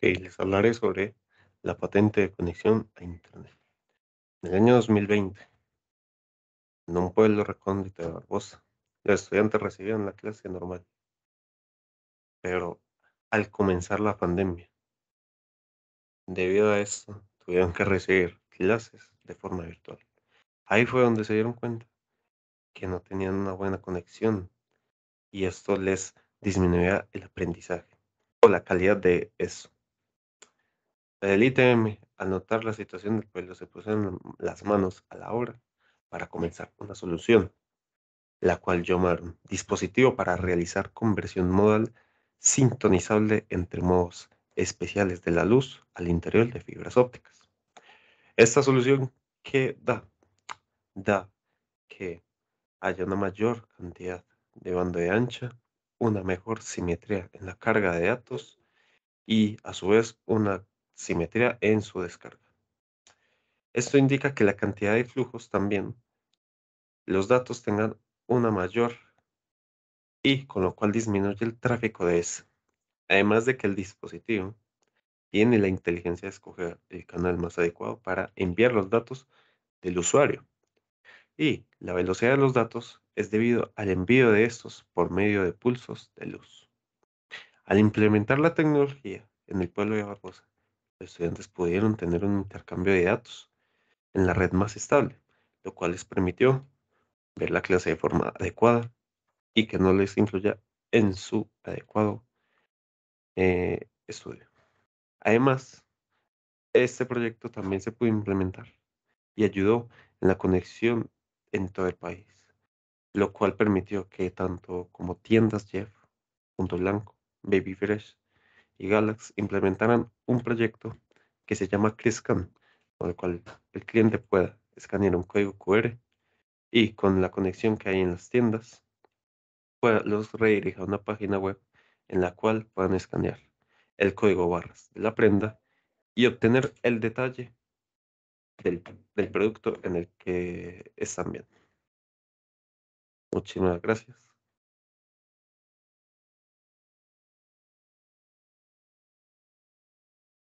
les hablaré sobre la patente de conexión a Internet. En el año 2020, en un pueblo recóndito de Barbosa, los estudiantes recibían la clase normal. Pero al comenzar la pandemia, debido a esto, tuvieron que recibir clases de forma virtual. Ahí fue donde se dieron cuenta que no tenían una buena conexión y esto les disminuía el aprendizaje o la calidad de eso. El ITM, al notar la situación del pueblo, se pusieron las manos a la obra para comenzar una solución, la cual llamaron dispositivo para realizar conversión modal sintonizable entre modos especiales de la luz al interior de fibras ópticas. Esta solución que da, da que haya una mayor cantidad de banda de ancha, una mejor simetría en la carga de datos y a su vez una simetría en su descarga. Esto indica que la cantidad de flujos también, los datos tengan una mayor y con lo cual disminuye el tráfico de ese. Además de que el dispositivo tiene la inteligencia de escoger el canal más adecuado para enviar los datos del usuario. Y la velocidad de los datos es debido al envío de estos por medio de pulsos de luz. Al implementar la tecnología en el pueblo de Barbosa estudiantes pudieron tener un intercambio de datos en la red más estable, lo cual les permitió ver la clase de forma adecuada y que no les influya en su adecuado eh, estudio. Además, este proyecto también se pudo implementar y ayudó en la conexión en todo el país, lo cual permitió que tanto como tiendas Jeff, Punto Blanco, Baby Fresh y Galax implementarán un proyecto que se llama CRISCAN, con el cual el cliente pueda escanear un código QR y con la conexión que hay en las tiendas, pueda, los redirija a una página web en la cual puedan escanear el código barras de la prenda y obtener el detalle del, del producto en el que están viendo. Muchísimas gracias.